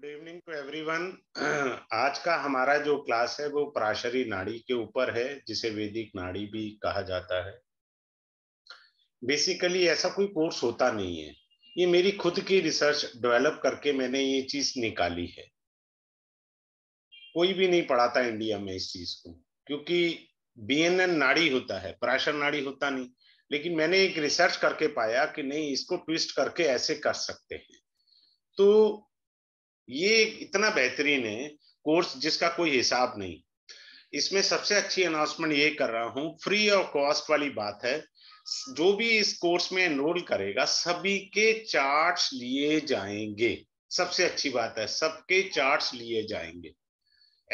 Good evening to everyone आज का हमारा जो क्लास है वो पराशरी नाड़ी के ऊपर है जिसे वैदिक नाड़ी भी कहा जाता है बेसिकली ऐसा कोई कोर्स होता नहीं है ये मेरी खुद की रिसर्च डेवलप करके मैंने ये चीज निकाली है कोई भी नहीं पढ़ाता इंडिया में इस चीज को क्योंकि बीएनएन नाड़ी होता है पराशर नाड़ी होता नहीं लेकिन मैंने एक रिसर्च करके पाया कि नहीं इसको ट्विस्ट करके ऐसे कर सकते हैं तो ये इतना बेहतरीन है कोर्स जिसका कोई हिसाब नहीं इसमें सबसे अच्छी अनाउंसमेंट ये कर रहा हूँ फ्री और कॉस्ट वाली बात है जो भी इस कोर्स में एनरोल करेगा सभी के चार्ट लिए जाएंगे सबसे अच्छी बात है सबके चार्ट लिए जाएंगे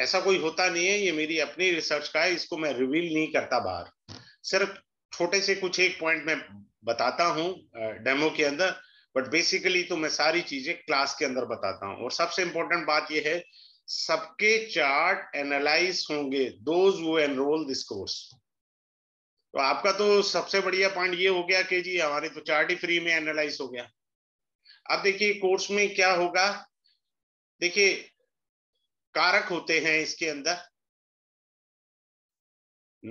ऐसा कोई होता नहीं है ये मेरी अपनी रिसर्च का है इसको मैं रिवील नहीं करता बाहर सिर्फ छोटे से कुछ एक पॉइंट मैं बताता हूँ डेमो के अंदर बट बेसिकली तो मैं सारी चीजें क्लास के अंदर बताता हूँ और सबसे इंपॉर्टेंट बात यह है सबके चार्ट एनालाइज होंगे दोज वो एनरोल दिस कोर्स तो आपका तो सबसे बढ़िया पॉइंट ये हो गया कि जी हमारे तो चार्ट ही फ्री में एनालाइज हो गया अब देखिए कोर्स में क्या होगा देखिए कारक होते हैं इसके अंदर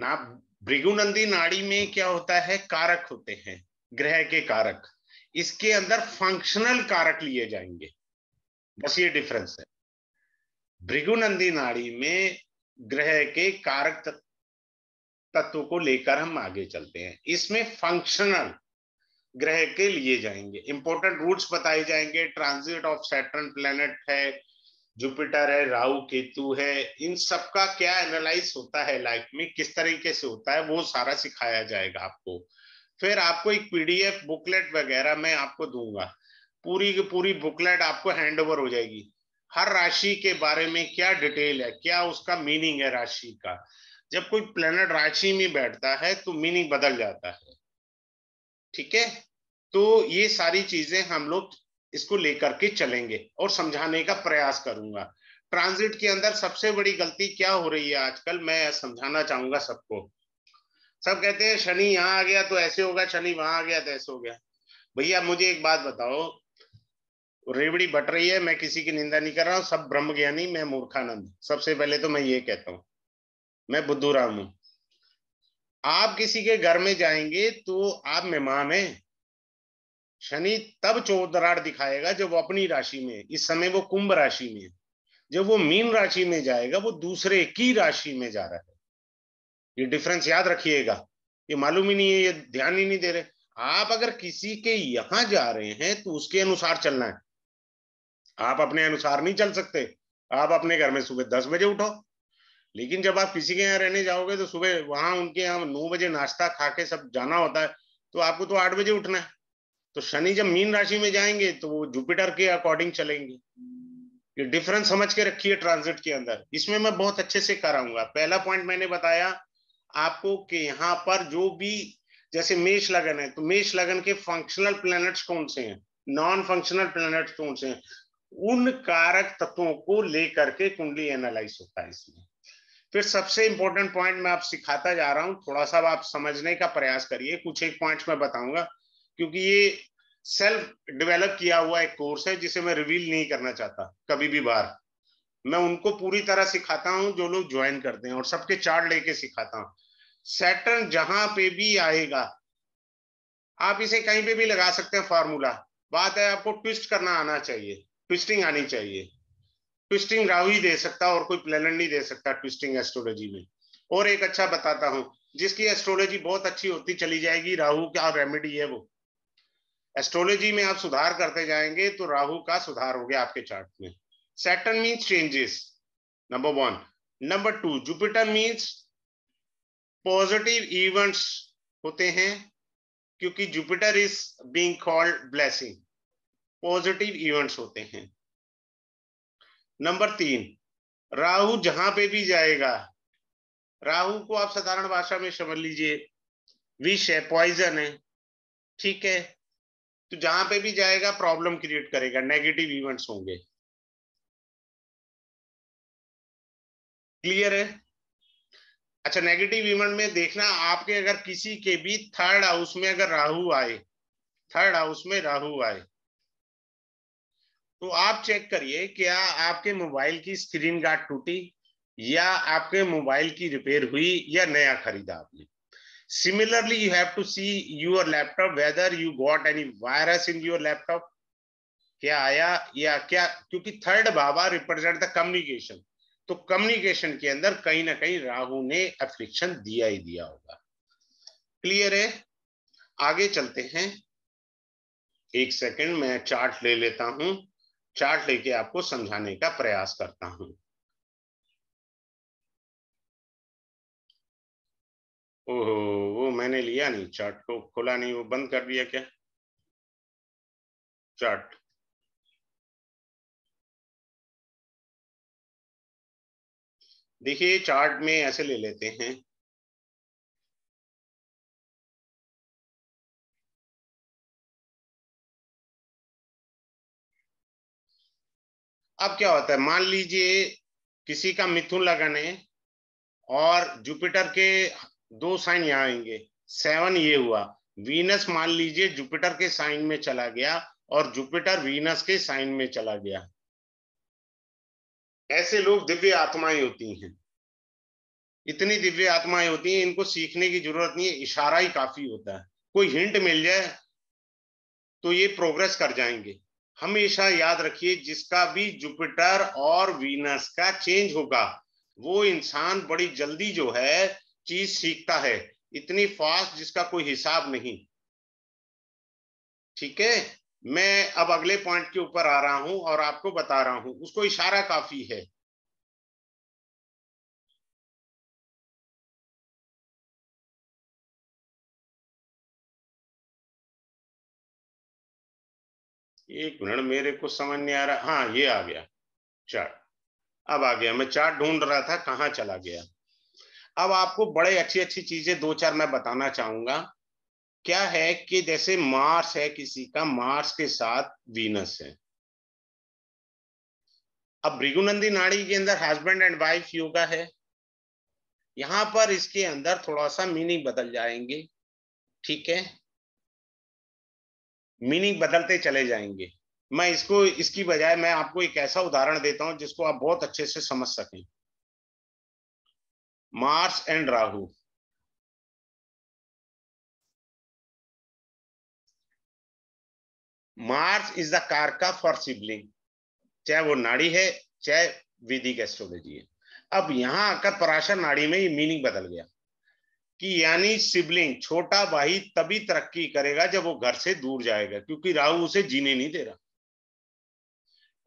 ना भृगुनंदी नाड़ी में क्या होता है कारक होते हैं ग्रह के कारक इसके अंदर फंक्शनल कारक लिए जाएंगे बस ये डिफरेंस है भृगुनंदी नाड़ी में ग्रह के कारक तत्व को लेकर हम आगे चलते हैं इसमें फंक्शनल ग्रह के लिए जाएंगे इंपॉर्टेंट रूट्स बताए जाएंगे ट्रांजिट ऑफ सैटर्न प्लेनेट है जुपिटर है राहु केतु है इन सब का क्या एनालाइज होता है लाइफ में किस तरीके से होता है वो सारा सिखाया जाएगा आपको फिर आपको एक पीडीएफ बुकलेट वगैरह मैं आपको दूंगा पूरी की पूरी बुकलेट आपको हैंड ओवर हो जाएगी हर राशि के बारे में क्या डिटेल है क्या उसका मीनिंग है राशि का जब कोई प्लेनेट राशि में बैठता है तो मीनिंग बदल जाता है ठीक है तो ये सारी चीजें हम लोग इसको लेकर के चलेंगे और समझाने का प्रयास करूंगा ट्रांजिट के अंदर सबसे बड़ी गलती क्या हो रही है आजकल मैं समझाना चाहूंगा सबको सब कहते हैं शनि यहाँ आ गया तो ऐसे होगा शनि वहां आ गया तो ऐसे हो गया भैया मुझे एक बात बताओ रेवड़ी बट रही है मैं किसी की निंदा नहीं कर रहा हूँ सब ब्रह्म ज्ञानी मैं मूर्खानंद सबसे पहले तो मैं ये कहता हूँ मैं बुद्धू राम हूं आप किसी के घर में जाएंगे तो आप मेहमान हैं शनि तब चौदराड़ दिखाएगा जब वो अपनी राशि में इस समय वो कुंभ राशि में जब वो मीन राशि में जाएगा वो दूसरे की राशि में जा रहा है ये डिफरेंस याद रखिएगा ये मालूम ही नहीं है ये ध्यान ही नहीं दे रहे आप अगर किसी के यहां जा रहे हैं तो उसके अनुसार चलना है आप अपने अनुसार नहीं चल सकते आप अपने घर में सुबह दस बजे उठो लेकिन जब आप किसी के यहाँ रहने जाओगे तो सुबह वहां उनके यहाँ नौ बजे नाश्ता खा के सब जाना होता है तो आपको तो आठ बजे उठना है तो शनि जब मीन राशि में जाएंगे तो वो जुपिटर के अकॉर्डिंग चलेंगे ये डिफरेंस समझ के रखिए ट्रांजिट के अंदर इसमें मैं बहुत अच्छे से कराऊंगा पहला पॉइंट मैंने बताया आपको के यहाँ पर जो भी जैसे मेष लगन है तो मेष लगन के फंक्शनल प्लैनेट्स कौन से हैं नॉन फंक्शनल प्लैनेट्स कौन से हैं उन कारक तत्वों को लेकर के कुंडली एनालाइज होता है इसमें फिर सबसे इंपॉर्टेंट पॉइंट मैं आप सिखाता जा रहा हूं थोड़ा सा आप समझने का प्रयास करिए कुछ एक पॉइंट मैं बताऊंगा क्योंकि ये सेल्फ डेवलप किया हुआ एक कोर्स है जिसे मैं रिवील नहीं करना चाहता कभी भी बार मैं उनको पूरी तरह सिखाता हूँ जो लोग ज्वाइन करते हैं और सबके चार्ट लेके सिखाता हूँ सैटर्न जहां पे भी आएगा आप इसे कहीं पे भी लगा सकते हैं फॉर्मूला बात है आपको ट्विस्ट करना आना चाहिए ट्विस्टिंग आनी चाहिए ट्विस्टिंग राहु ही दे सकता और कोई प्लेनेट नहीं दे सकता ट्विस्टिंग एस्ट्रोलॉजी में और एक अच्छा बताता हूँ जिसकी एस्ट्रोलॉजी बहुत अच्छी होती चली जाएगी राहु का रेमेडी है वो एस्ट्रोलॉजी में आप सुधार करते जाएंगे तो राहु का सुधार हो गया आपके चार्ट में Saturn means changes. Number one. Number two, Jupiter means positive events होते हैं क्योंकि Jupiter is being called blessing. Positive events होते हैं Number तीन राहु जहां पे भी जाएगा राहु को आप साधारण भाषा में समझ लीजिए विष है पॉइजन है ठीक है तो जहां पे भी जाएगा प्रॉब्लम क्रिएट करेगा नेगेटिव इवेंट्स होंगे क्लियर है अच्छा नेगेटिव इवेंट में देखना आपके अगर किसी के भी थर्ड हाउस में अगर राहु आए थर्ड हाउस में राहु आए तो आप चेक करिए क्या आपके मोबाइल की स्क्रीन गार्ड टूटी या आपके मोबाइल की रिपेयर हुई या नया खरीदा आपने similarly you have to see your laptop whether you got any virus in your laptop क्या आया या क्या क्योंकि थर्ड बाबा रिप्रेजेंट द कम्युनिकेशन तो कम्युनिकेशन के अंदर कहीं ना कहीं राहु ने अफ्लिक्शन दिया ही दिया होगा क्लियर है आगे चलते हैं एक सेकंड मैं चार्ट ले लेता हूं चार्ट लेके आपको समझाने का प्रयास करता हूं ओहो वो मैंने लिया नहीं चार्ट को खोला नहीं वो बंद कर दिया क्या चार्ट देखिए चार्ट में ऐसे ले लेते हैं अब क्या होता है मान लीजिए किसी का मिथुन लगन है और जुपिटर के दो साइन यहां आएंगे सेवन ये हुआ वीनस मान लीजिए जुपिटर के साइन में चला गया और जुपिटर वीनस के साइन में चला गया ऐसे लोग दिव्य आत्माएं होती हैं इतनी दिव्य आत्माएं होती हैं इनको सीखने की जरूरत नहीं है इशारा ही काफी होता है कोई हिंट मिल जाए तो ये प्रोग्रेस कर जाएंगे हमेशा याद रखिए जिसका भी जुपिटर और वीनस का चेंज होगा वो इंसान बड़ी जल्दी जो है चीज सीखता है इतनी फास्ट जिसका कोई हिसाब नहीं ठीक है मैं अब अगले पॉइंट के ऊपर आ रहा हूं और आपको बता रहा हूं उसको इशारा काफी है एक मिनट मेरे को समझ नहीं आ रहा हाँ ये आ गया चार्ट अब आ गया मैं चार्ट ढूंढ रहा था कहाँ चला गया अब आपको बड़े अच्छी अच्छी चीजें दो चार मैं बताना चाहूंगा क्या है कि जैसे मार्स है किसी का मार्स के साथ वीनस है अब भृगुनंदी नाड़ी के अंदर हस्बैंड एंड वाइफ योगा है यहां पर इसके अंदर थोड़ा सा मीनिंग बदल जाएंगे ठीक है मीनिंग बदलते चले जाएंगे मैं इसको इसकी बजाय मैं आपको एक ऐसा उदाहरण देता हूं जिसको आप बहुत अच्छे से समझ सकें Mars and Rahu Mars is the karaka for sibling चाहे वो नाड़ी है चाहे विधिक एस्ट्रोलॉजी है अब यहां आकर पराशर नाड़ी में ये मीनिंग बदल गया कि यानी सिबलिंग छोटा भाई तभी तरक्की करेगा जब वो घर से दूर जाएगा क्योंकि राहु उसे जीने नहीं दे रहा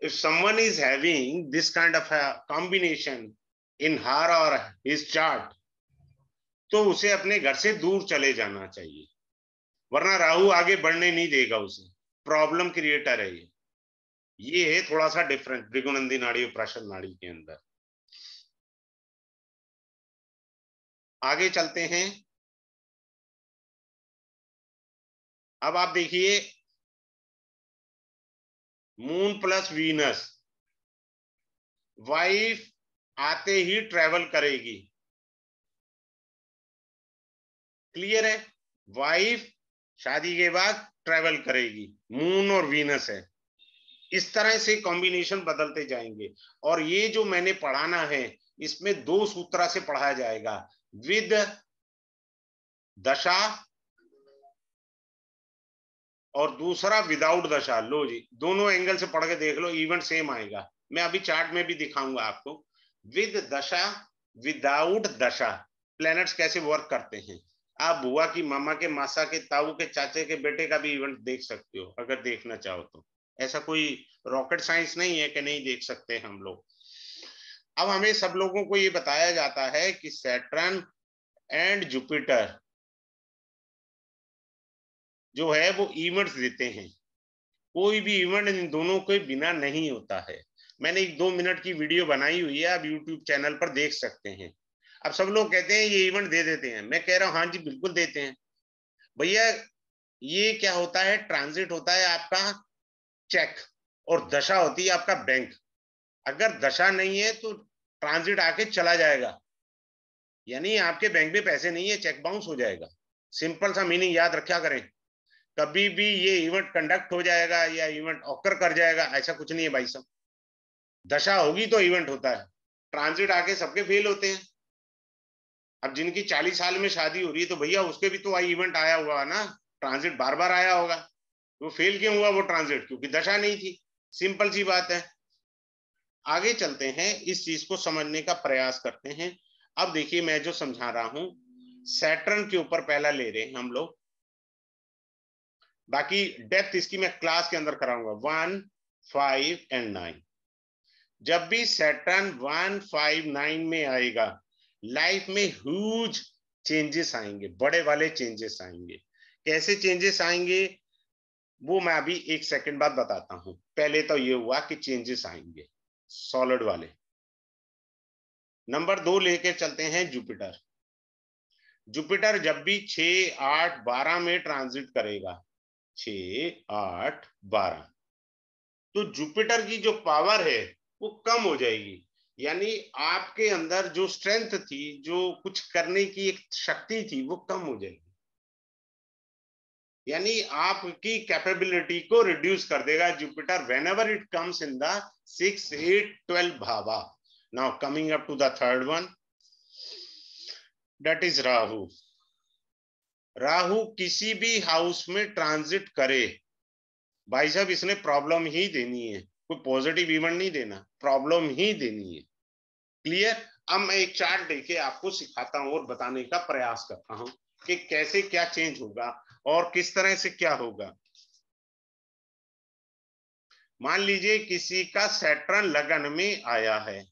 if someone is having this kind of combination in her or his chart तो उसे अपने घर से दूर चले जाना चाहिए वरना राहु आगे बढ़ने नहीं देगा उसे प्रॉब्लम क्रिएटर है ये ये है थोड़ा सा डिफरेंट ब्रिगुनंदी नाड़ी और प्राशन नाड़ी के अंदर आगे चलते हैं अब आप देखिए मून प्लस वीनस वाइफ आते ही ट्रेवल करेगी क्लियर है वाइफ शादी के बाद ट्रेवल करेगी मून और वीनस है इस तरह से कॉम्बिनेशन बदलते जाएंगे और ये जो मैंने पढ़ाना है इसमें दो सूत्रा से पढ़ाया जाएगा विद दशा और दूसरा विदाउट दशा लो जी दोनों एंगल से पढ़ के देख लो इवेंट सेम आएगा मैं अभी चार्ट में भी दिखाऊंगा आपको विद दशा विदाउट दशा प्लैनेट्स कैसे वर्क करते हैं आप बुआ की मामा के मासा के ताऊ के चाचे के बेटे का भी इवेंट देख सकते हो अगर देखना चाहो तो ऐसा कोई रॉकेट साइंस नहीं है कि नहीं देख सकते हम लोग अब हमें सब लोगों को ये बताया जाता है कि सैटर्न एंड जुपिटर जो है वो इवेंट्स देते हैं कोई भी इवेंट इन दोनों के बिना नहीं होता है मैंने एक दो मिनट की वीडियो बनाई हुई है आप यूट्यूब चैनल पर देख सकते हैं अब सब लोग कहते हैं ये इवेंट दे देते हैं मैं कह रहा हूँ हाँ जी बिल्कुल देते हैं भैया ये क्या होता है ट्रांजिट होता है आपका चेक और दशा होती है आपका बैंक अगर दशा नहीं है तो ट्रांजिट आके चला जाएगा यानी आपके बैंक में पैसे नहीं है चेक बाउंस हो जाएगा सिंपल सा मीनिंग याद रखा करें कभी भी ये इवेंट कंडक्ट हो जाएगा या इवेंट ऑकर कर जाएगा ऐसा कुछ नहीं है भाई साहब दशा होगी तो इवेंट होता है ट्रांजिट आके सबके फेल होते हैं अब जिनकी चालीस साल में शादी हो रही है तो भैया उसके भी तो आई इवेंट आया हुआ है ना ट्रांजिट बार बार आया होगा वो फेल क्यों हुआ वो ट्रांजिट क्योंकि दशा नहीं थी सिंपल सी बात है आगे चलते हैं इस चीज को समझने का प्रयास करते हैं अब देखिए मैं जो समझा रहा हूं सैटर्न के ऊपर पहला ले रहे हैं हम लोग बाकी डेप्थ इसकी मैं क्लास के अंदर कराऊंगा वन फाइव एंड नाइन जब भी सैटर्न वन फाइव नाइन में आएगा लाइफ में ह्यूज चेंजेस आएंगे बड़े वाले चेंजेस आएंगे कैसे चेंजेस आएंगे वो मैं अभी एक सेकंड बाद बताता हूं पहले तो ये हुआ कि चेंजेस आएंगे सॉलिड वाले नंबर दो लेके चलते हैं जुपिटर जुपिटर जब भी छ आठ बारह में ट्रांजिट करेगा छ आठ बारह तो जुपिटर की जो पावर है वो कम हो जाएगी यानी आपके अंदर जो स्ट्रेंथ थी जो कुछ करने की एक शक्ति थी वो कम हो जाएगी यानी आपकी कैपेबिलिटी को रिड्यूस कर देगा Jupiter whenever it comes in दिक्स एट ट्वेल्व भावा now coming up to the third one that is Rahu Rahu किसी भी हाउस में ट्रांजिट करे भाई साहब इसने प्रॉब्लम ही देनी है कोई पॉजिटिव इवेंट नहीं देना प्रॉब्लम ही देनी है क्लियर अब मैं एक चार्ट देके आपको सिखाता हूँ और बताने का प्रयास करता हूं कि कैसे क्या चेंज होगा और किस तरह से क्या होगा मान लीजिए किसी का सैटर्न लगन में आया है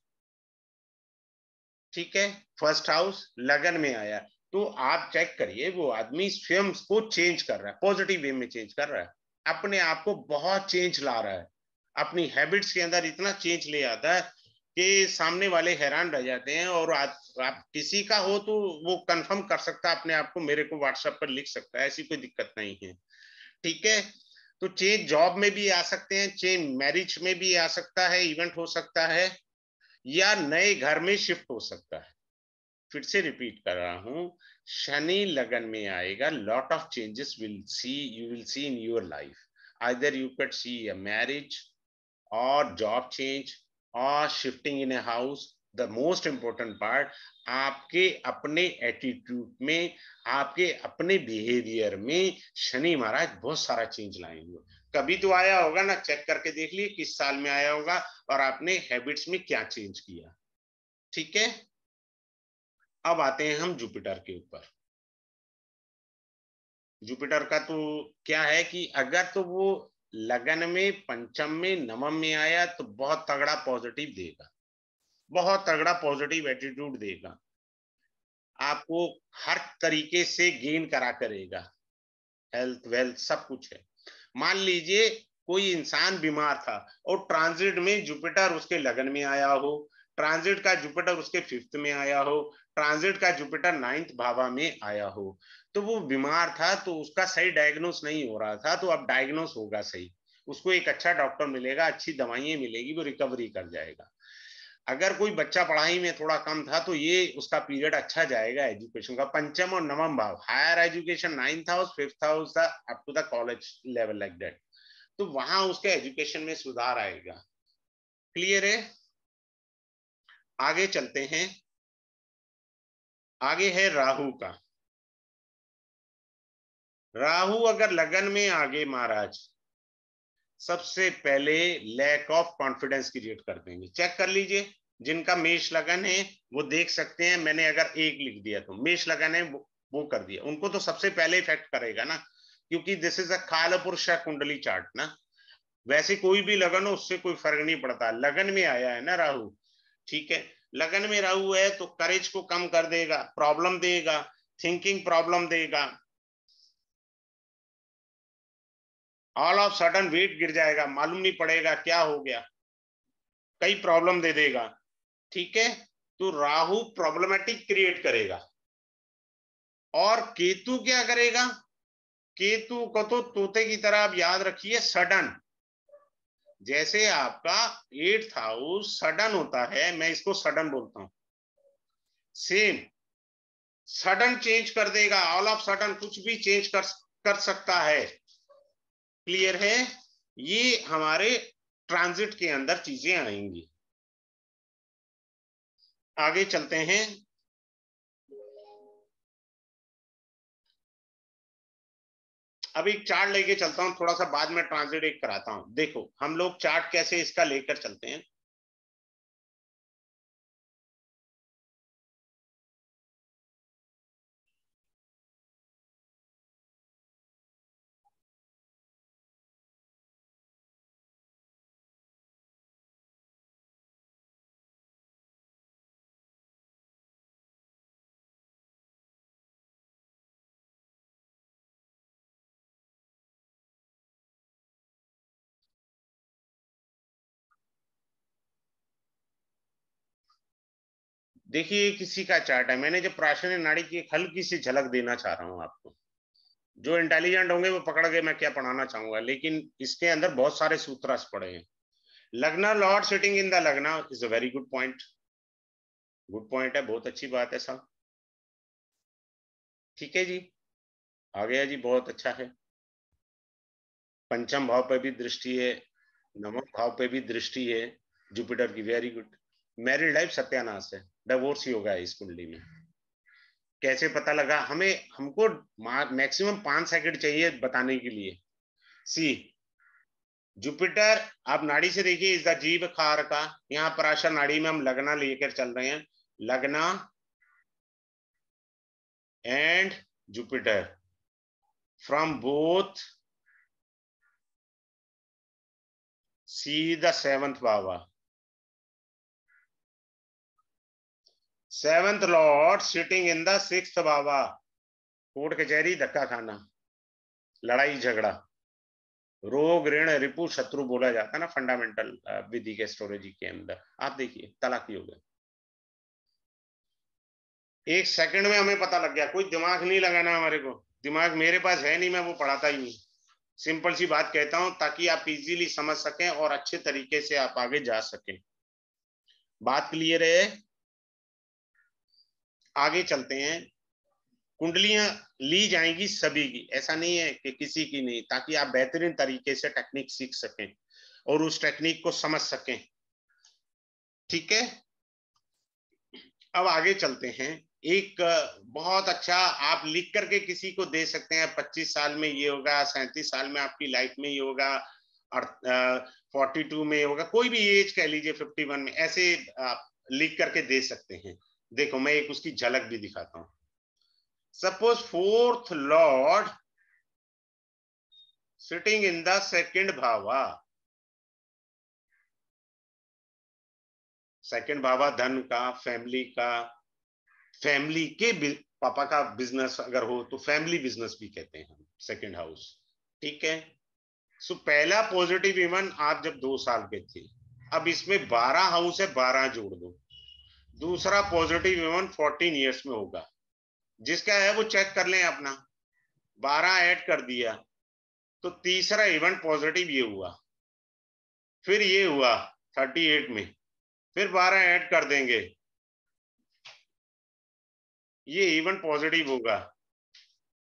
ठीक है फर्स्ट हाउस लगन में आया तो आप चेक करिए वो आदमी स्वयं को चेंज कर रहा है पॉजिटिव वे में चेंज कर रहा है अपने आप को बहुत चेंज ला रहा है अपनी हैबिट्स के अंदर इतना चेंज ले आता है कि सामने वाले हैरान रह जाते हैं और आ, आप किसी का हो तो वो कंफर्म कर सकता है अपने आप को मेरे को व्हाट्सएप पर लिख सकता है ऐसी कोई दिक्कत नहीं है ठीक है तो चेंज जॉब में भी आ सकते हैं चेंज मैरिज में भी आ सकता है इवेंट हो सकता है या नए घर में शिफ्ट हो सकता है फिर से रिपीट कर रहा हूं शनि लगन में आएगा lot of changes will see you will see in your life either you can see a marriage or job change or shifting in a house the most important part आपके अपने एटीट्यूड में आपके अपने बिहेवियर में शनि महाराज बहुत सारा change लाएंगे कभी तो आया होगा ना चेक करके देख लिए किस साल में आया होगा और आपने हैबिट्स में क्या चेंज किया ठीक है अब आते हैं हम जुपिटर के ऊपर जुपिटर का तो क्या है कि अगर तो वो लगन में पंचम में नवम में आया तो बहुत तगड़ा पॉजिटिव देगा बहुत तगड़ा पॉजिटिव एटीट्यूड देगा आपको हर तरीके से गेन करा करेगा हेल्थ वेल्थ सब कुछ है मान लीजिए कोई इंसान बीमार था और ट्रांजिट में जुपिटर उसके लगन में आया हो ट्रांजिट का जुपिटर उसके फिफ्थ में आया हो ट्रांजिट का जुपिटर नाइन्थ भावा में आया हो तो वो बीमार था तो उसका सही डायग्नोस नहीं हो रहा था तो अब डायग्नोस होगा सही उसको एक अच्छा डॉक्टर मिलेगा अच्छी दवाइयां मिलेगी वो रिकवरी कर जाएगा अगर कोई बच्चा पढ़ाई में थोड़ा कम था तो ये उसका पीरियड अच्छा जाएगा एजुकेशन का पंचम और नवम भाव higher education ninth house fifth house up to the college level like that तो वहां उसके एजुकेशन में सुधार आएगा क्लियर है आगे चलते हैं आगे है राहु का राहु अगर लगन में आगे महाराज सबसे पहले लैक ऑफ कॉन्फिडेंस क्रिएट कर देंगे चेक कर लीजिए जिनका मेष लगन है वो देख सकते हैं मैंने अगर एक लिख दिया तो मेष लगन है वो, वो कर दिया उनको तो सबसे पहले इफेक्ट करेगा ना क्योंकि दिस इज अ काल पुरुष कुंडली चार्ट ना वैसे कोई भी लगन हो उससे कोई फर्क नहीं पड़ता लगन में आया है ना राहु ठीक है लगन में राहु है तो करेज को कम कर देगा प्रॉब्लम देगा थिंकिंग प्रॉब्लम देगा ऑल ऑफ सडन वेट गिर जाएगा मालूम नहीं पड़ेगा क्या हो गया कई प्रॉब्लम दे देगा ठीक है तो राहु प्रॉब्लमेटिक क्रिएट करेगा और केतु क्या करेगा केतु को तो तोते की तरह आप याद रखिए सडन जैसे आपका एट्थ हाउस सडन होता है मैं इसको सडन बोलता हूं सेम सडन चेंज कर देगा ऑल ऑफ सडन कुछ भी चेंज कर कर सकता है क्लियर है ये हमारे ट्रांजिट के अंदर चीजें आएंगी आगे चलते हैं अब एक चार्ट लेके चलता हूं थोड़ा सा बाद में ट्रांजिट एक कराता हूं देखो हम लोग चार्ट कैसे इसका लेकर चलते हैं देखिए किसी का चार्ट है मैंने जब प्राशन नाड़ी की एक हल्की सी झलक देना चाह रहा हूं आपको जो इंटेलिजेंट होंगे वो पकड़ गए मैं क्या पढ़ाना चाहूंगा लेकिन इसके अंदर बहुत सारे सूत्रास पड़े हैं लगना लॉर्ड सिटिंग इन द लगना is a very good point good point है बहुत अच्छी बात है साहब ठीक है जी आ गया जी बहुत अच्छा है पंचम भाव पे भी दृष्टि है नवम भाव पे भी दृष्टि है जुपिटर की वेरी गुड मैरिड लाइफ सत्यानाश है डिवोर्स ही होगा इस कुंडली में कैसे पता लगा हमें हमको मैक्सिमम पांच सेकंड चाहिए बताने के लिए सी जुपिटर आप नाड़ी से देखिए इस जीव खार का यहां पर आशा नाड़ी में हम लगना लेकर चल रहे हैं लगना and Jupiter from both see the seventh बाबा seventh lord sitting in the six बाबा कोर्ट कचहरी धक्का खाना लड़ाई झगड़ा रोग ऋण रिपु शत्रु बोला जाता है ना फंडामेंटल विधि के स्टोरेजी के अंदर आप देखिए तलाकी हो गए एक सेकंड में हमें पता लग गया कोई दिमाग नहीं लगाना हमारे को दिमाग मेरे पास है नहीं मैं वो पढ़ाता ही नहीं सिंपल सी बात कहता हूं ताकि आप इजीली समझ सकें और अच्छे तरीके से आप आगे जा सकें बात क्लियर है आगे चलते हैं कुंडलियां ली जाएंगी सभी की ऐसा नहीं है कि किसी की नहीं ताकि आप बेहतरीन तरीके से टेक्निक सीख सकें और उस टेक्निक को समझ सकें ठीक है अब आगे चलते हैं एक बहुत अच्छा आप लिख करके किसी को दे सकते हैं पच्चीस साल में ये होगा सैंतीस साल में आपकी लाइफ में ये होगा फोर्टी टू में होगा कोई भी एज कह लीजिए फिफ्टी वन में ऐसे आप लिख करके दे सकते हैं देखो मैं एक उसकी झलक भी दिखाता हूं suppose fourth lord sitting in the second भावा सेकंड भावा धन का फैमिली का फैमिली के पापा का बिजनेस अगर हो तो फैमिली बिजनेस भी कहते हैं हम सेकेंड हाउस ठीक है सो पहला पॉजिटिव इवन आप जब दो साल के थे अब इसमें बारह हाउस है बारह जोड़ दो दूसरा पॉजिटिव इवन 14 इयर्स में होगा जिसका है वो चेक कर लें अपना 12 ऐड कर दिया तो तीसरा इवेंट पॉजिटिव ये हुआ फिर ये हुआ 38 में फिर 12 ऐड कर देंगे ये इवेंट पॉजिटिव होगा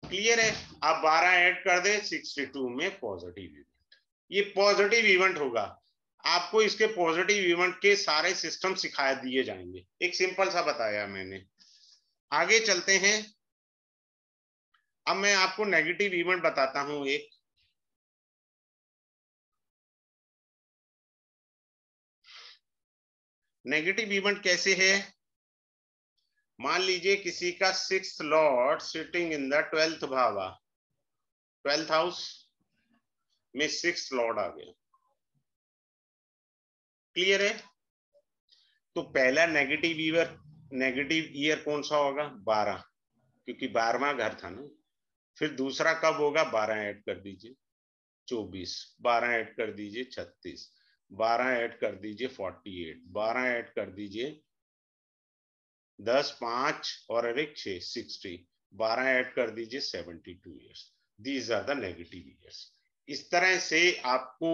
क्लियर है आप 12 ऐड कर दे 62 में पॉजिटिव इवेंट ये पॉजिटिव इवेंट होगा आपको इसके पॉजिटिव इवेंट के सारे सिस्टम सिखा दिए जाएंगे एक सिंपल सा बताया मैंने आगे चलते हैं अब मैं आपको नेगेटिव इवेंट बताता हूं एक नेगेटिव इवेंट कैसे है मान लीजिए किसी का six lord sitting in the twelfth भावा ट्वेल्थ हाउस में सिक्स लॉर्ड आ गया क्लियर है तो पहला नेगेटिव ईयर नेगेटिव ईयर कौन सा होगा बारह क्योंकि बारहवा घर था ना फिर दूसरा कब होगा बारह ऐड कर दीजिए चौबीस बारह ऐड कर दीजिए छत्तीस बारह ऐड कर दीजिए फोर्टी एट बारह ऐड कर दीजिए दस पांच और अरे छह सिक्सटी बारह ऐड कर दीजिए seventy two years these are the negative years इस तरह से आपको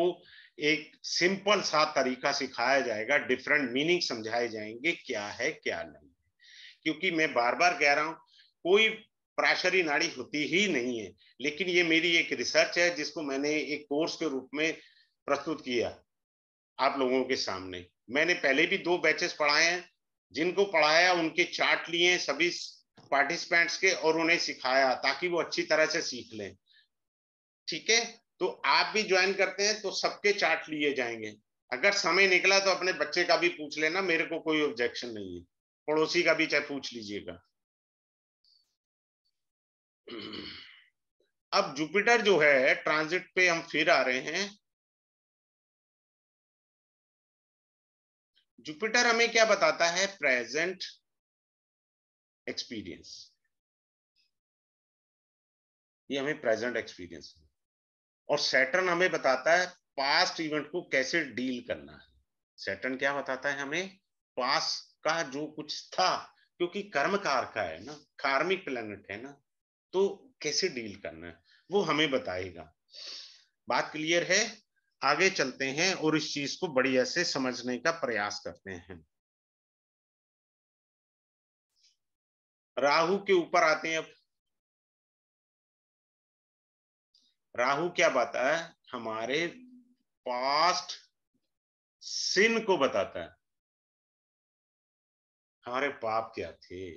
एक सिंपल सा तरीका सिखाया जाएगा डिफरेंट मीनिंग समझाए जाएंगे क्या है क्या नहीं है क्योंकि मैं बार बार कह रहा हूं कोई प्राशरी नाड़ी होती ही नहीं है लेकिन ये मेरी एक रिसर्च है जिसको मैंने एक कोर्स के रूप में प्रस्तुत किया आप लोगों के सामने मैंने पहले भी दो बैचेस पढ़ाए हैं जिनको पढ़ाया उनके चार्ट लिए सभी पार्टिसिपेंट्स के और उन्हें सिखाया ताकि वो अच्छी तरह से सीख लें ठीक है तो आप भी ज्वाइन करते हैं तो सबके चार्ट लिए जाएंगे अगर समय निकला तो अपने बच्चे का भी पूछ लेना मेरे को कोई ऑब्जेक्शन नहीं है पड़ोसी का भी चाहे पूछ लीजिएगा अब जुपिटर जो है ट्रांजिट पे हम फिर आ रहे हैं जुपिटर हमें क्या बताता है प्रेजेंट एक्सपीरियंस ये हमें प्रेजेंट एक्सपीरियंस और सैटर्न हमें बताता है पास्ट इवेंट को कैसे डील करना है सैटर्न क्या बताता है हमें पास का जो कुछ था क्योंकि कर्मकार का है ना कार्मिक प्लेनेट है ना तो कैसे डील करना है वो हमें बताएगा बात क्लियर है आगे चलते हैं और इस चीज को बढ़िया से समझने का प्रयास करते हैं राहु के ऊपर आते हैं अब राहु क्या बताता है हमारे पास्ट सिन को बताता है हमारे पाप क्या थे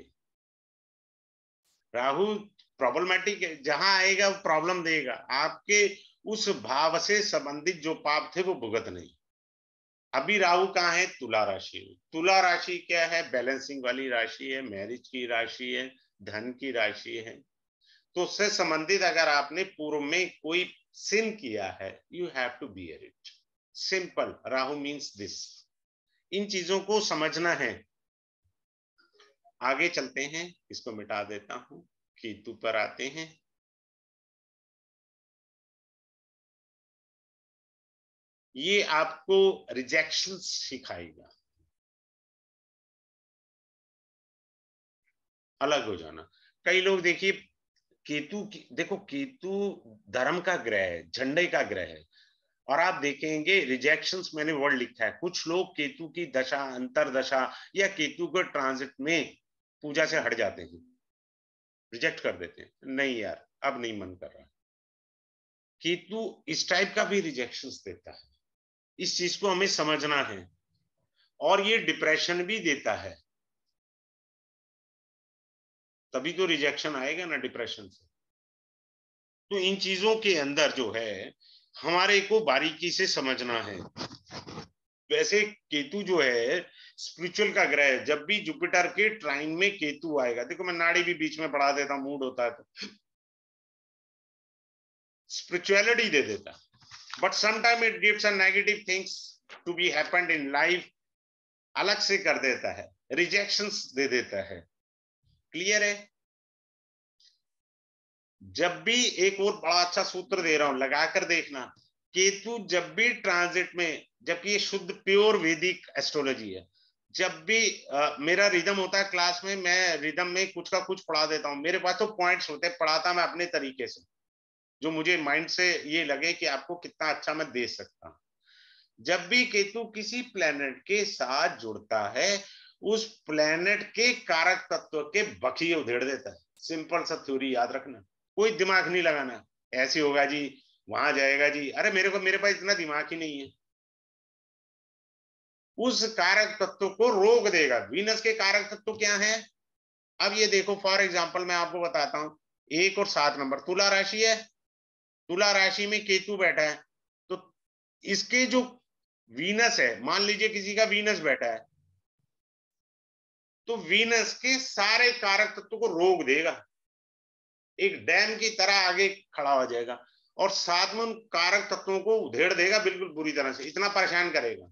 राहु प्रॉब्लमेटिक जहां आएगा वो प्रॉब्लम देगा आपके उस भाव से संबंधित जो पाप थे वो भुगत नहीं अभी राहु कहा है तुला राशि तुला राशि क्या है बैलेंसिंग वाली राशि है मैरिज की राशि है धन की राशि है तो उससे संबंधित अगर आपने पूर्व में कोई सिन किया है you have to bear it simple Rahu means this इन चीजों को समझना है आगे चलते हैं इसको मिटा देता हूं केतु पर आते हैं ये आपको रिजेक्शन सिखाएगा अलग हो जाना कई लोग देखिए केतु की देखो केतु धर्म का ग्रह है झंडे का ग्रह है और आप देखेंगे रिजेक्शन मैंने वर्ड लिखा है कुछ लोग केतु की दशा अंतरदशा या केतु के ट्रांजिट में पूजा से हट जाते हैं रिजेक्ट कर देते हैं नहीं यार अब नहीं मन कर रहा केतु इस टाइप का भी रिजेक्शन देता है इस चीज को हमें समझना है और ये डिप्रेशन भी देता है तभी तो रिजेक्शन आएगा ना डिप्रेशन से तो इन चीजों के अंदर जो है हमारे को बारीकी से समझना है वैसे केतु जो है स्पिरिचुअल का ग्रह है जब भी जुपिटर के ट्राइन में केतु आएगा देखो मैं नाड़ी भी बीच में पढ़ा देता मूड होता है तो स्पिरिचुअलिटी दे देता but sometime it gives negative things to be happened in life अलग से कर देता है रिजेक्शन दे देता है क्लियर है जब भी एक और बड़ा अच्छा सूत्र दे रहा हूं लगाकर देखना केतु जब भी ट्रांजिट में जबकि ये शुद्ध प्योर वैदिक एस्ट्रोलॉजी है जब भी आ, मेरा रिदम होता है क्लास में मैं रिदम में कुछ का कुछ पढ़ा देता हूं मेरे पास तो पॉइंट्स होते हैं पढ़ाता मैं अपने तरीके से जो मुझे माइंड से ये लगे कि आपको कितना अच्छा मैं दे सकता हूं जब भी केतु किसी प्लेनेट के साथ जुड़ता है उस प्लेनेट के कारक तत्व के बखिए उधेड़ देता है सिंपल सा थ्योरी याद रखना कोई दिमाग नहीं लगाना ऐसे होगा जी वहां जाएगा जी अरे मेरे को मेरे पास इतना दिमाग ही नहीं है उस कारक तत्व को रोक देगा वीनस के कारक तत्व क्या है अब ये देखो फॉर एग्जाम्पल मैं आपको बताता हूं एक और सात नंबर तुला राशि है तुला राशि में केतु बैठा है तो इसके जो वीनस है मान लीजिए किसी का वीनस बैठा है तो वीनस के सारे कारक तत्व को रोक देगा एक डैम की तरह आगे खड़ा हो जाएगा और साथ में उन कारक तत्वों को उधेड़ देगा बिल्कुल बुरी तरह से इतना परेशान करेगा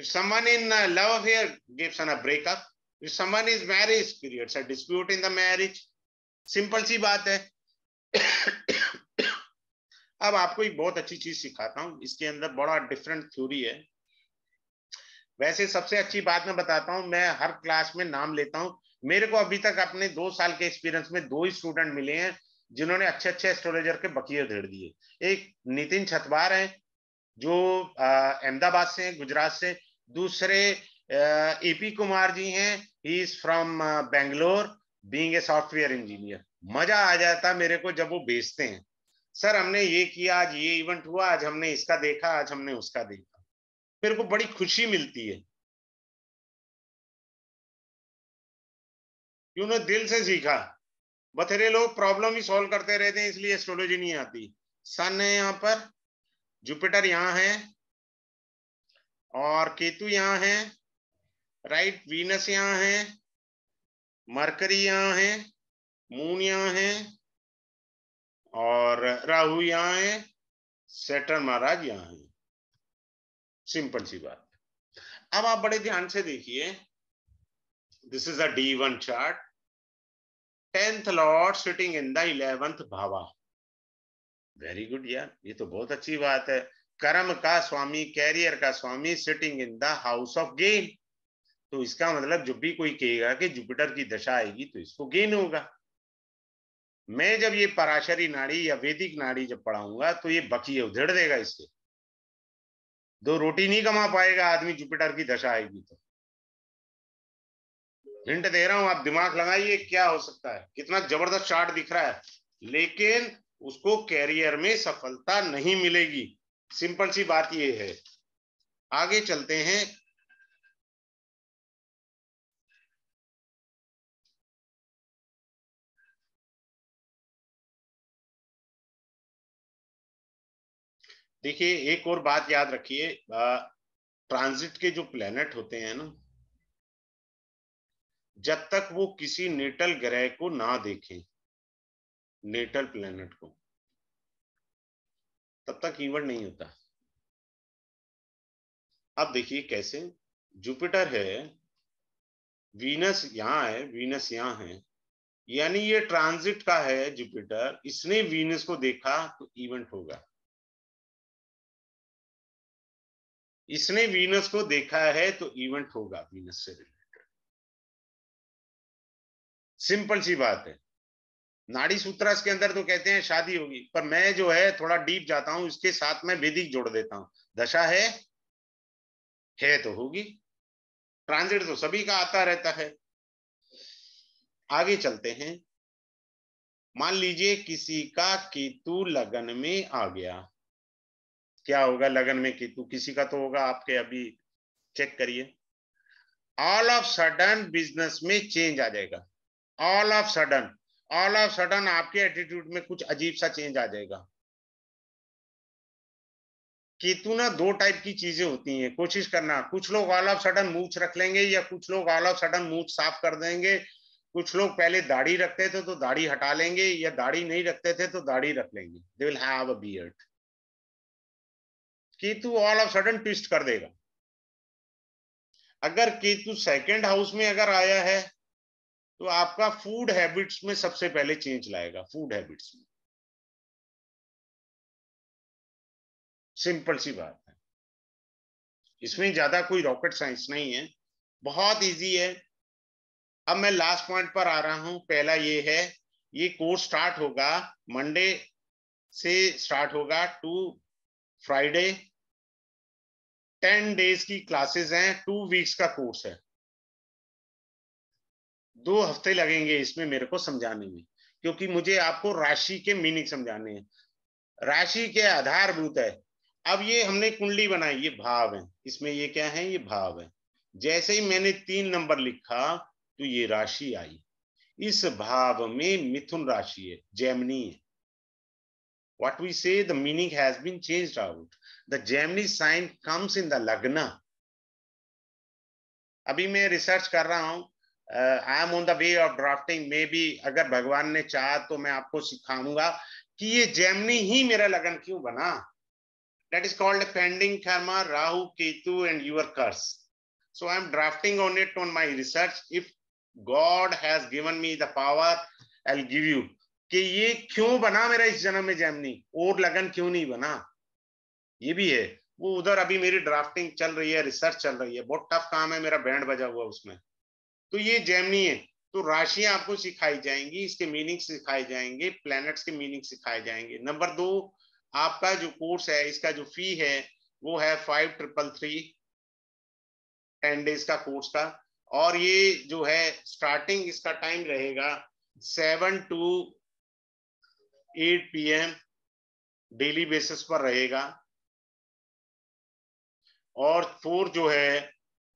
if someone in love affair gives gives a breakup if someone is marriage creates a dispute in the marriage simple सी बात है अब आपको एक बहुत अच्छी चीज सिखाता हूं इसके अंदर बड़ा डिफरेंट थ्योरी है वैसे सबसे अच्छी बात मैं बताता हूँ मैं हर क्लास में नाम लेता हूँ मेरे को अभी तक अपने दो साल के एक्सपीरियंस में दो ही स्टूडेंट मिले हैं जिन्होंने अच्छे अच्छे एस्ट्रोलॉजर के बकिये धेड़ दिए एक नितिन छतवार हैं जो अहमदाबाद से हैं गुजरात से दूसरे ए पी कुमार जी हैं he is from Bangalore being a software engineer मजा आ जाता मेरे को जब वो बेचते हैं सर हमने ये किया आज ये इवेंट हुआ आज हमने इसका देखा आज हमने उसका देखा मेरे को बड़ी खुशी मिलती है ना दिल से सीखा बथेरे लोग प्रॉब्लम ही सॉल्व करते रहते हैं इसलिए एस्ट्रोलॉजी नहीं आती सन है यहाँ पर जुपिटर यहाँ है और केतु यहाँ है राइट वीनस यहां है मरकरी यहां है मून यहां है और राहु यहां है सेटर महाराज यहां है सिंपल सी बात अब आप बड़े ध्यान से देखिए this is a D one chart tenth lord sitting in the eleventh भावा वेरी गुड यार ये तो बहुत अच्छी बात है कर्म का स्वामी कैरियर का स्वामी sitting in the house of gain तो इसका मतलब जब भी कोई कहेगा कि जुपिटर की दशा आएगी तो इसको गेन होगा मैं जब ये पराशरी नाड़ी या वैदिक नाड़ी जब पढ़ाऊंगा तो ये बकी उधेड़ देगा इसके दो रोटी नहीं कमा पाएगा आदमी जुपिटर की दशा आएगी तो हिंट दे रहा हूं आप दिमाग लगाइए क्या हो सकता है कितना जबरदस्त चार्ट दिख रहा है लेकिन उसको कैरियर में सफलता नहीं मिलेगी सिंपल सी बात यह है आगे चलते हैं देखिए एक और बात याद रखिए ट्रांजिट के जो प्लेनेट होते हैं ना जब तक वो किसी नेटल ग्रह को ना देखें नेटल प्लेनेट को तब तक इवन नहीं होता अब देखिए कैसे जुपिटर है वीनस यहां है वीनस यहां है यानी ये ट्रांजिट का है जुपिटर इसने वीनस को देखा तो इवेंट होगा इसने वीनस को देखा है तो इवेंट होगा वीनस से रिलेटेड सिंपल सी बात है नाड़ी सूत्रास के अंदर तो कहते हैं शादी होगी पर मैं जो है थोड़ा डीप जाता हूं इसके साथ में वेदिक जोड़ देता हूं दशा है है तो होगी ट्रांजिट तो सभी का आता रहता है आगे चलते हैं मान लीजिए किसी का केतु लगन में आ गया क्या होगा लगन में केतु किसी का तो होगा आपके अभी चेक करिए ऑल ऑफ सडन बिजनेस में चेंज आ जाएगा all of sudden all of sudden आपके एटीट्यूड में कुछ अजीब सा चेंज आ जाएगा केतु ना दो टाइप की चीजें होती हैं कोशिश करना कुछ लोग ऑल ऑफ सडन मूछ रख लेंगे या कुछ लोग ऑल ऑफ सडन मूछ साफ कर देंगे कुछ लोग पहले दाढ़ी रखते थे तो दाढ़ी हटा लेंगे या दाढ़ी नहीं रखते थे तो दाढ़ी रख लेंगे they will have a beard Ketu all of sudden twist कर देगा अगर केतु सेकंड हाउस में अगर आया है तो आपका फूड हैबिट्स में सबसे पहले चेंज लाएगा फूड हैबिट्स में सिंपल सी बात है इसमें ज्यादा कोई रॉकेट साइंस नहीं है बहुत इजी है अब मैं लास्ट पॉइंट पर आ रहा हूं पहला ये है ये कोर्स स्टार्ट होगा मंडे से स्टार्ट होगा टू फ्राइडे टेन डेज की क्लासेस हैं टू वीक्स का कोर्स है दो हफ्ते लगेंगे इसमें मेरे को समझाने में क्योंकि मुझे आपको राशि के मीनिंग समझाने हैं राशि के आधारभूत है अब ये हमने कुंडली बनाई ये भाव है इसमें ये क्या है ये भाव है जैसे ही मैंने तीन नंबर लिखा तो ये राशि आई इस भाव में मिथुन राशि है जैमनी है What we say, the meaning has been changed out. The Gemini sign comes in the Lagna. अभी मैं रिसर्च कर रहा हूँ I am on the way of drafting maybe अगर भगवान ने चाहा तो मैं आपको सिखाऊंगा कि ये जैमनी ही मेरा लगन क्यों बना that is called pending karma rahu ketu and your curse so i am drafting on it on my research if god has given me the power i'll give you कि ये क्यों बना मेरा इस जन्म में जैमनी और लगन क्यों नहीं बना ये भी है वो उधर अभी मेरी ड्राफ्टिंग चल रही है रिसर्च चल रही है बहुत टफ काम है मेरा बैंड बजा हुआ उसमें तो ये जैमनी है तो राशियां आपको सिखाई जाएंगी इसके मीनिंग सिखाए जाएंगे प्लैनेट्स के मीनिंग सिखाए जाएंगे नंबर दो आपका जो कोर्स है इसका जो फी है वो है five triple three ten days का कोर्स का और ये जो है स्टार्टिंग इसका टाइम रहेगा seven to 8 PM daily basis पर रहेगा और फोर जो है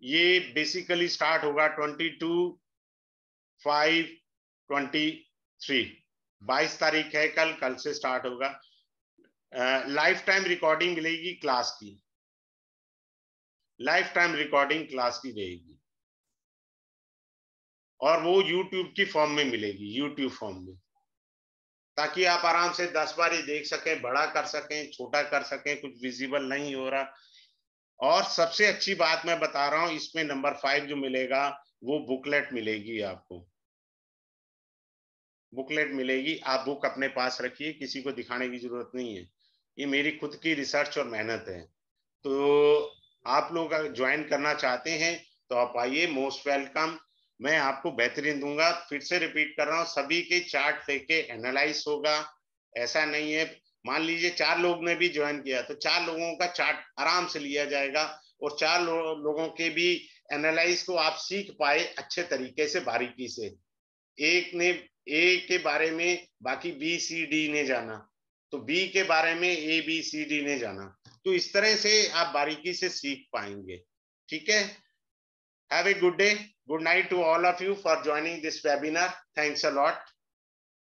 ये बेसिकली स्टार्ट होगा 22 फाइव ट्वेंटी थ्री बाईस तारीख है कल कल से स्टार्ट होगा लाइफ टाइम रिकॉर्डिंग मिलेगी क्लास की लाइफ टाइम रिकॉर्डिंग क्लास की रहेगी और वो यूट्यूब की फॉर्म में मिलेगी यूट्यूब फॉर्म में ताकि आप आराम से दस बार ही देख सकें बड़ा कर सकें छोटा कर सकें कुछ विजिबल नहीं हो रहा और सबसे अच्छी बात मैं बता रहा हूँ इसमें नंबर फाइव जो मिलेगा वो बुकलेट मिलेगी आपको बुकलेट मिलेगी आप बुक अपने पास रखिए किसी को दिखाने की जरूरत नहीं है ये मेरी खुद की रिसर्च और मेहनत है तो आप लोग ज्वाइन करना चाहते हैं तो आप आइए मोस्ट वेलकम मैं आपको बेहतरीन दूंगा फिर से रिपीट कर रहा हूँ सभी के चार्ट लेके एनालाइज होगा ऐसा नहीं है मान लीजिए चार लोग ने भी ज्वाइन किया तो चार लोगों का चार्ट आराम से लिया जाएगा और चार लो, लोगों के भी एनालाइज को आप सीख पाए अच्छे तरीके से बारीकी से एक ने ए के बारे में बाकी बी सी डी ने जाना तो बी के बारे में ए बी सी डी ने जाना तो इस तरह से आप बारीकी से सीख पाएंगे ठीक है Have a good day. Good night to all of you for joining this webinar. Thanks a lot.